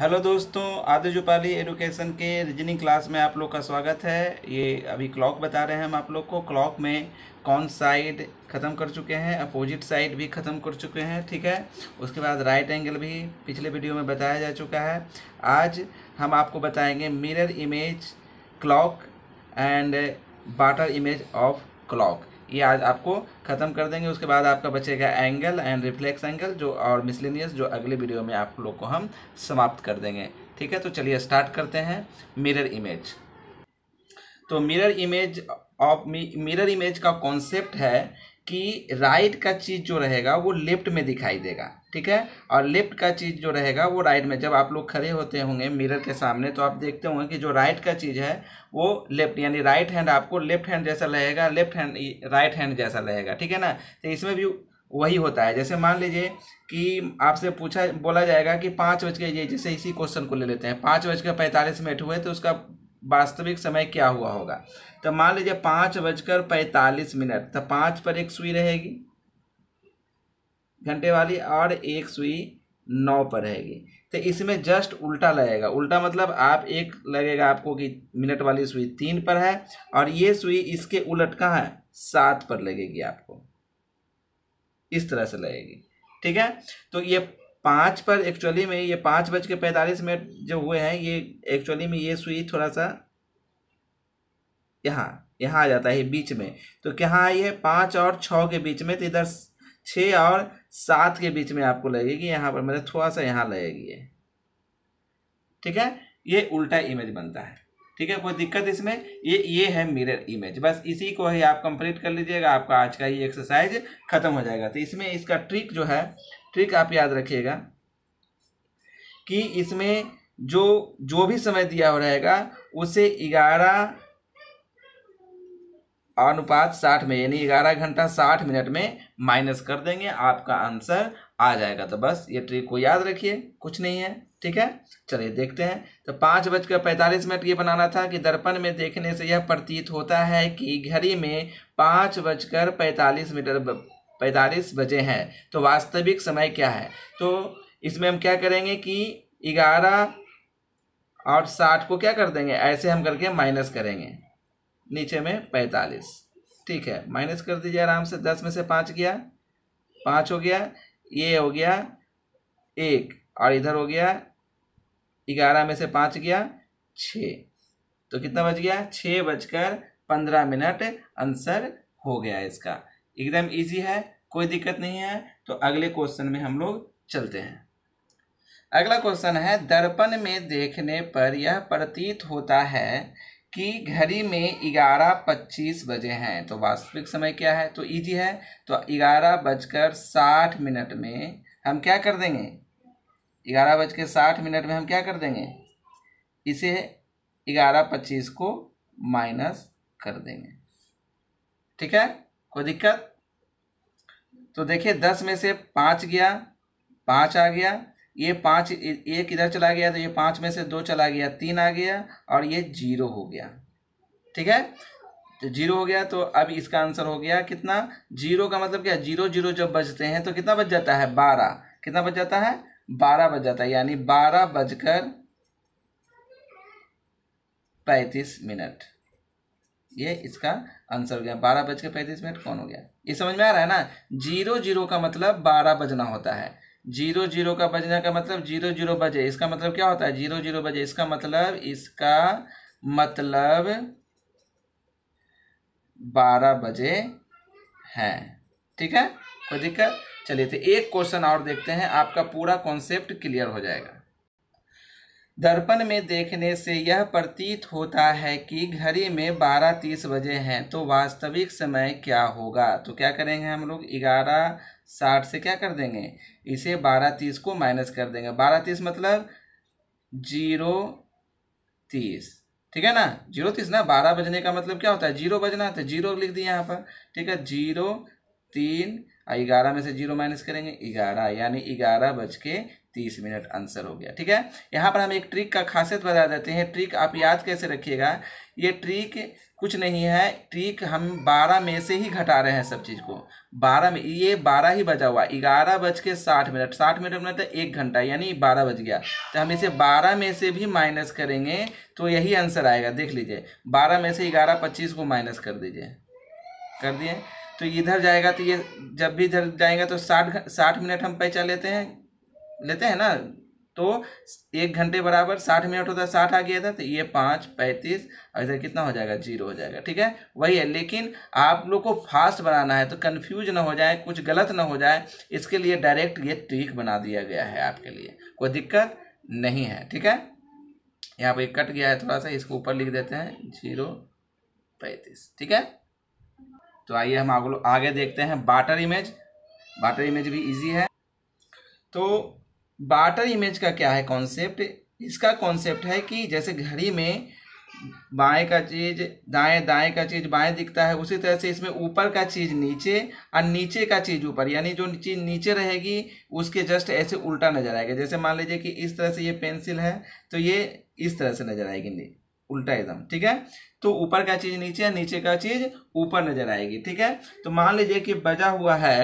hello दोस्तों आदि जोपाली एडुकेशन के रीजनिंग क्लास में आप लोग का स्वागत है ये अभी क्लॉक बता रहे हैं हम आप लोग को क्लॉक में कौन साइड ख़त्म कर चुके हैं अपोजिट साइड भी ख़त्म कर चुके हैं ठीक है उसके बाद राइट एंगल भी पिछले वीडियो में बताया जा चुका है आज हम आपको बताएंगे mirror image clock and water image of clock ये आज आपको ख़त्म कर देंगे उसके बाद आपका बचेगा एंगल एंड रिफ्लेक्स एंगल जो और मिसलिनियस जो अगले वीडियो में आप लोग को हम समाप्त कर देंगे ठीक है तो चलिए स्टार्ट करते हैं मिरर इमेज तो mirror image of mirror image का कॉन्सेप्ट है कि राइट का चीज़ जो रहेगा वो लेफ्ट में दिखाई देगा ठीक है और लेफ्ट का चीज़ जो रहेगा वो राइट में जब आप लोग खड़े होते होंगे मिरर के सामने तो आप देखते होंगे कि जो राइट का चीज़ है वो लेफ्ट यानी राइट हैंड आपको लेफ्ट हैंड जैसा रहेगा लेफ्ट हैंड राइट हैंड जैसा रहेगा ठीक है ना तो इसमें भी वही होता है जैसे मान लीजिए कि आपसे पूछा बोला जाएगा कि पाँच बज के ये जैसे इसी क्वेश्चन को ले लेते हैं पाँच बज के पैंतालीस मिनट हुए तो उसका वास्तविक समय क्या हुआ होगा तो मान लीजिए पाँच बजकर पैंतालीस मिनट तो पाँच पर एक सुई रहेगी घंटे वाली और एक सुई नौ पर रहेगी तो इसमें जस्ट उल्टा लगेगा उल्टा मतलब आप एक लगेगा आपको कि मिनट वाली सुई तीन पर है और ये सुई इसके उलट कहाँ है सात पर लगेगी आपको इस तरह से लगेगी ठीक है तो ये पाँच पर एक्चुअली में ये पाँच बज के पैंतालीस मिनट जो हुए हैं ये एक्चुअली में ये सुई थोड़ा सा यहाँ यहाँ आ जाता है बीच में तो यहाँ ये पाँच और छः के बीच में तो इधर छः और सात के बीच में आपको लगेगी यहाँ पर मतलब थोड़ा सा यहाँ लगेगी ये ठीक है ये उल्टा इमेज बनता है ठीक है कोई दिक्कत इसमें ये ये है मिरर इमेज बस इसी को ही आप कंप्लीट कर लीजिएगा आपका आज का ये एक्सरसाइज खत्म हो जाएगा तो इसमें इसका ट्रिक जो है ट्रिक आप याद रखिएगा कि इसमें जो जो भी समय दिया हो रहेगा उसे ग्यारह अनुपात साठ में यानी ग्यारह घंटा साठ मिनट में माइनस कर देंगे आपका आंसर आ जाएगा तो बस ये ट्रिक को याद रखिए कुछ नहीं है ठीक है चलिए देखते हैं तो पाँच बजकर पैंतालीस मिनट ये बनाना था कि दर्पण में देखने से यह प्रतीत होता है कि घड़ी में पाँच बजकर पैंतालीस मिनट पैंतालीस बजे हैं तो वास्तविक समय क्या है तो इसमें हम क्या करेंगे कि ग्यारह और साठ को क्या कर देंगे ऐसे हम करके माइनस करेंगे नीचे में पैंतालीस ठीक है माइनस कर दीजिए आराम से दस में से पाँच गया पाँच हो गया ये हो गया एक और इधर हो गया ग्यारह में से पाँच गया छ तो कितना बज गया छः बजकर पंद्रह मिनट आंसर हो गया इसका एकदम इजी है कोई दिक्कत नहीं है तो अगले क्वेश्चन में हम लोग चलते हैं अगला क्वेश्चन है दर्पण में देखने पर यह प्रतीत होता है कि घड़ी में ग्यारह पच्चीस बजे हैं तो वास्तविक समय क्या है तो इजी है तो ग्यारह बजकर साठ मिनट में हम क्या कर देंगे ग्यारह बज के साठ मिनट में हम क्या कर देंगे इसे ग्यारह पच्चीस को माइनस कर देंगे ठीक है कोई दिक्कत तो देखिए दस में से पाँच गया पाँच आ गया ये पाँच एक इधर चला गया तो ये पाँच में से दो चला गया तीन आ गया और ये जीरो हो गया ठीक है तो जीरो हो गया तो अब इसका आंसर हो गया कितना जीरो का मतलब क्या जीरो जीरो जब बजते हैं तो कितना बज जाता है बारह कितना बज जाता है बारह बज जाता है यानी बारह बजकर पैंतीस मिनट ये इसका आंसर हो गया बारह बज के पैंतीस मिनट कौन हो गया ये समझ में आ रहा है ना जीरो जीरो का मतलब बारह बजना होता है जीरो जीरो का बजने का मतलब जीरो जीरो बजे इसका मतलब क्या होता है जीरो जीरो बजे इसका मतलब इसका मतलब बारह बजे है ठीक है कोई दिक्कत चलिए तो एक क्वेश्चन और देखते हैं आपका पूरा कॉन्सेप्ट क्लियर हो जाएगा दर्पण में देखने से यह प्रतीत होता है कि घड़ी में बारह तीस बजे हैं तो वास्तविक समय क्या होगा तो क्या करेंगे हम लोग ग्यारह साठ से क्या कर देंगे इसे बारह तीस को माइनस कर देंगे बारह तीस मतलब जीरो तीस ठीक है ना जीरो तीस ना बारह बजने का मतलब क्या होता है जीरो बजना तो जीरो लिख दिया यहाँ पर ठीक है जीरो तीन ग्यारह में से जीरो माइनस करेंगे ग्यारह यानी ग्यारह बज के तीस मिनट आंसर हो गया ठीक है यहाँ पर हम एक ट्रिक का खासियत बता देते हैं ट्रिक आप याद कैसे रखिएगा ये ट्रिक कुछ नहीं है ट्रिक हम बारह में से ही घटा रहे हैं सब चीज़ को बारह में ये बारह ही बजा हुआ ग्यारह बज के साठ मिनट साठ मिनट में मतलब तो एक घंटा यानी बारह बज गया तो हम इसे बारह में से भी माइनस करेंगे तो यही आंसर आएगा देख लीजिए बारह में से ग्यारह पच्चीस को माइनस कर दीजिए कर दिए तो इधर जाएगा तो ये जब भी इधर जाएगा तो साठ साठ मिनट हम पैचा लेते हैं लेते हैं ना तो एक घंटे बराबर साठ मिनट होता है साठ आ गया था तो ये पाँच पैंतीस और इधर कितना हो जाएगा जीरो हो जाएगा ठीक है वही है लेकिन आप लोग को फास्ट बनाना है तो कन्फ्यूज ना हो जाए कुछ गलत ना हो जाए इसके लिए डायरेक्ट ये ट्रिक बना दिया गया है आपके लिए कोई दिक्कत नहीं है ठीक है यहाँ पर कट गया है थोड़ा सा इसको ऊपर लिख देते हैं जीरो पैंतीस ठीक है तो आइए हम आगे देखते हैं बाटर इमेज बाटर इमेज भी ईजी है तो बाटर इमेज का क्या है कॉन्सेप्ट इसका कॉन्सेप्ट है कि जैसे घड़ी में बाएं का चीज़ दाएं दाएं का चीज़ बाएं दिखता है उसी तरह से इसमें ऊपर का चीज़ नीचे और नीचे का चीज़ ऊपर यानी जो चीज़ नीचे रहेगी उसके जस्ट ऐसे उल्टा नज़र आएगा जैसे मान लीजिए कि इस तरह से ये पेंसिल है तो ये इस तरह से नज़र आएगी उल्टा एकदम ठीक है तो ऊपर का चीज़ नीचे नीचे का चीज़ ऊपर नज़र आएगी ठीक है तो मान लीजिए कि बजा हुआ है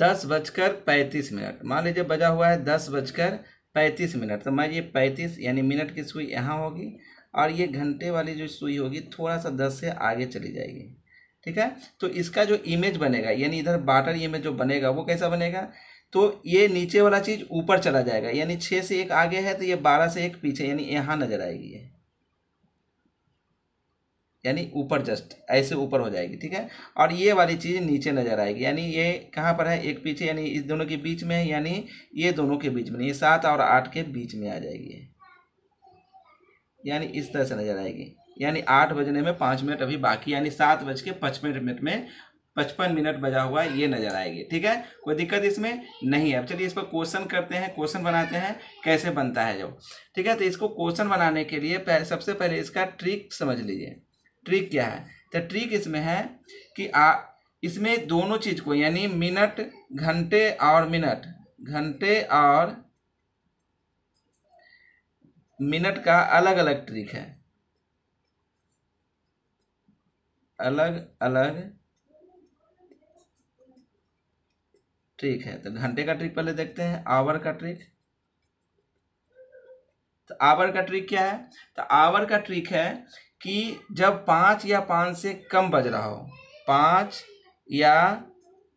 दस बजकर पैंतीस मिनट मान लीजिए बजा हुआ है दस बजकर पैंतीस मिनट तो मान लीजिए पैंतीस यानी मिनट की सुई यहाँ होगी और ये घंटे वाली जो सुई होगी थोड़ा सा दस से आगे चली जाएगी ठीक है तो इसका जो इमेज बनेगा यानी इधर बाटर इमेज जो बनेगा वो कैसा बनेगा तो ये नीचे वाला चीज़ ऊपर चला जाएगा यानी छः से एक आगे है तो ये बारह से एक पीछे यानी यहाँ नज़र आएगी यानी ऊपर जस्ट ऐसे ऊपर हो जाएगी ठीक है और ये वाली चीज़ नीचे नज़र आएगी यानी ये कहाँ पर है एक पीछे यानी इस दोनों के बीच में है यानी ये दोनों के बीच में ये सात और आठ के बीच में आ जाएगी यानी इस तरह से नज़र आएगी यानी आठ बजने में पाँच मिनट अभी बाकी यानी सात बज के पचपन मिनट में पचपन मिनट बजा हुआ ये नज़र आएगी ठीक है कोई दिक्कत इसमें नहीं है अब चलिए इस पर क्वेश्चन करते हैं क्वेश्चन बनाते हैं कैसे बनता है जो ठीक है तो इसको क्वेश्चन बनाने के लिए सबसे पहले इसका ट्रिक समझ लीजिए ट्रिक क्या है तो ट्रिक इसमें है कि आ इसमें दोनों चीज़ को यानी मिनट घंटे और मिनट घंटे और मिनट का अलग अलग ट्रिक है अलग अलग ट्रिक है तो घंटे का ट्रिक पहले देखते हैं आवर का ट्रिक तो आवर का ट्रिक क्या है तो आवर का ट्रिक है कि जब पाँच या पाँच से कम बज रहा हो पाँच या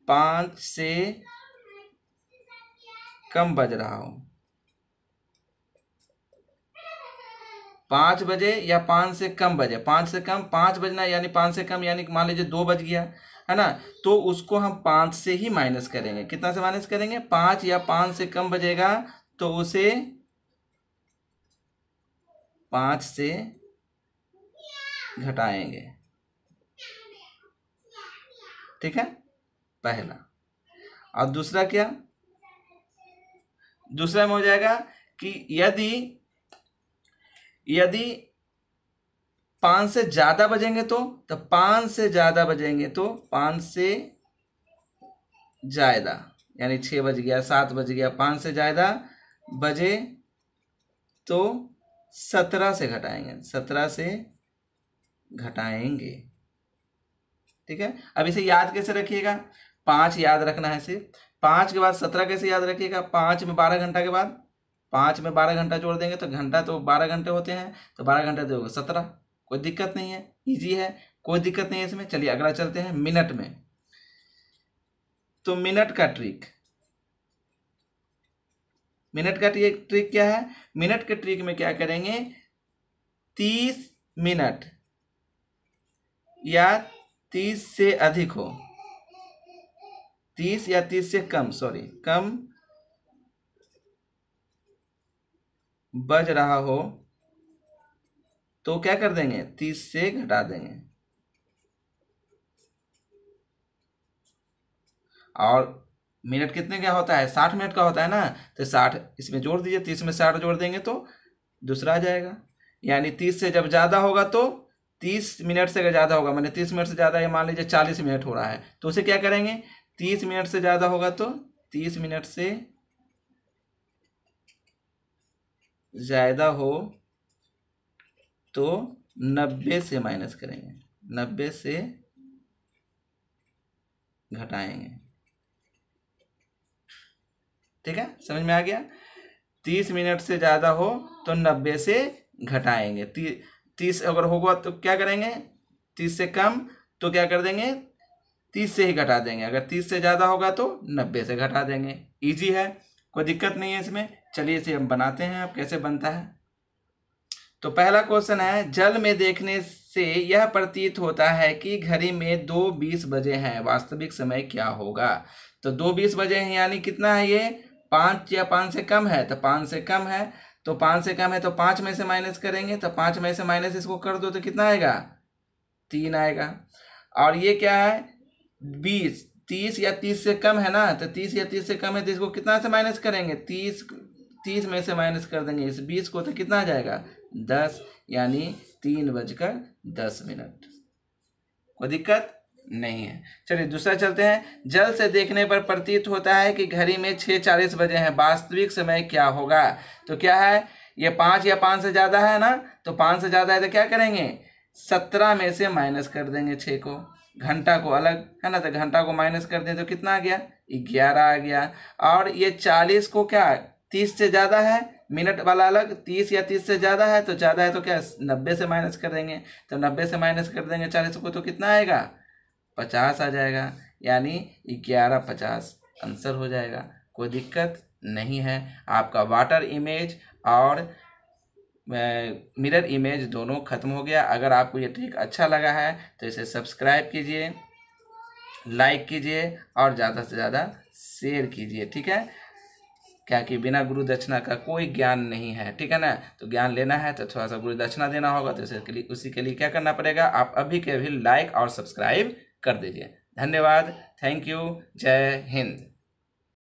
पाँच से कम बज रहा हो पाँच बजे या पाँच से कम बजे पाँच से कम पाँच बजना यानी पाँच से कम यानी मान लीजिए दो बज गया है ना तो उसको हम पाँच से ही माइनस करेंगे कितना से माइनस करेंगे पाँच या पाँच से कम बजेगा तो उसे पाँच से घटाएंगे ठीक है पहला और दूसरा क्या दूसरा में हो जाएगा कि यदि यदि पाँच से ज़्यादा बजेंगे तो तो पाँच से ज़्यादा बजेंगे तो पाँच से ज़्यादा यानी छः बज गया सात बज गया पाँच से ज़्यादा बजे तो सत्रह से घटाएंगे सत्रह से घटाएंगे ठीक है अब इसे याद कैसे रखिएगा पाँच याद रखना है सिर्फ पाँच के बाद सत्रह कैसे याद रखिएगा पाँच में बारह घंटा के बाद पाँच में बारह घंटा जोड़ देंगे तो घंटा तो बारह घंटे होते हैं तो बारह घंटे दोगे सत्रह कोई दिक्कत नहीं है ईजी है कोई दिक्कत नहीं है इसमें चलिए अगला चलते हैं मिनट में तो मिनट का ट्रिक मिनट का ट्रिक क्या है मिनट के ट्रिक में क्या करेंगे तीस मिनट या तीस से अधिक हो तीस या तीस से कम सॉरी कम बज रहा हो तो क्या कर देंगे तीस से घटा देंगे और मिनट कितने का होता है साठ मिनट का होता है ना तो साठ इसमें जोड़ दीजिए तीस में साठ जोड़ देंगे तो दूसरा आ जाएगा यानी तीस से जब ज़्यादा होगा तो तीस मिनट से अगर ज़्यादा होगा मैंने तीस मिनट से ज़्यादा या मान लीजिए चालीस मिनट हो रहा है तो उसे क्या करेंगे तीस मिनट से ज़्यादा होगा तो तीस मिनट से ज़्यादा हो तो नब्बे से माइनस करेंगे नब्बे से घटाएंगे ठीक है समझ में आ गया तीस मिनट से ज़्यादा हो तो नब्बे से घटाएंगे तीस अगर होगा तो क्या करेंगे तीस से कम तो क्या कर देंगे तीस से ही घटा देंगे अगर तीस से ज़्यादा होगा तो नब्बे से घटा देंगे ईजी है कोई दिक्कत नहीं है इसमें चलिए इसे हम बनाते हैं अब कैसे बनता है तो पहला क्वेश्चन है जल में देखने से यह प्रतीत होता है कि घड़ी में दो बीस बजे हैं वास्तविक समय क्या होगा तो दो बीस बजे हैं यानी कितना है ये पाँच या पाँच से कम है तो पाँच से कम है तो पाँच से कम है तो पाँच में से माइनस करेंगे तो पाँच में से माइनस इसको कर दो तो कितना आएगा तीन आएगा और ये क्या है बीस तीस या तीस से कम है ना तो तीस या तीस से कम है तो इसको कितना से माइनस करेंगे तीस तीस में से माइनस कर देंगे इस बीस को तो कितना आ जाएगा दस यानी तीन बजकर दस मिनट कोई दिक्कत नहीं है चलिए दूसरा चलते हैं जल से देखने पर प्रतीत होता है कि घड़ी में छः चालीस बजे हैं वास्तविक समय क्या होगा तो क्या है ये पाँच या पाँच से ज़्यादा है ना तो पाँच से ज़्यादा है तो क्या करेंगे सत्रह में से माइनस कर देंगे छः को घंटा को अलग है ना तो घंटा को माइनस कर दें तो कितना आ गया ग्यारह आ गया और ये चालीस को क्या तीस से ज़्यादा है मिनट वाला अलग तीस या तीस से ज़्यादा है तो ज़्यादा है तो क्या नब्बे से माइनस कर देंगे तो नब्बे से माइनस कर देंगे चालीस को तो कितना आएगा पचास आ जाएगा यानी ग्यारह पचास आंसर हो जाएगा कोई दिक्कत नहीं है आपका वाटर इमेज और मिरर इमेज दोनों ख़त्म हो गया अगर आपको ये ट्रिक अच्छा लगा है तो इसे सब्सक्राइब कीजिए लाइक कीजिए और ज़्यादा से ज़्यादा शेयर कीजिए ठीक है क्या कि बिना गुरु दक्षिणा का कोई ज्ञान नहीं है ठीक है ना तो ज्ञान लेना है तो थोड़ा सा गुरु दक्षिणा देना होगा तो इसके लिए उसी के लिए क्या करना पड़ेगा आप अभी के अभी लाइक और सब्सक्राइब कर दीजिए धन्यवाद थैंक यू जय हिंद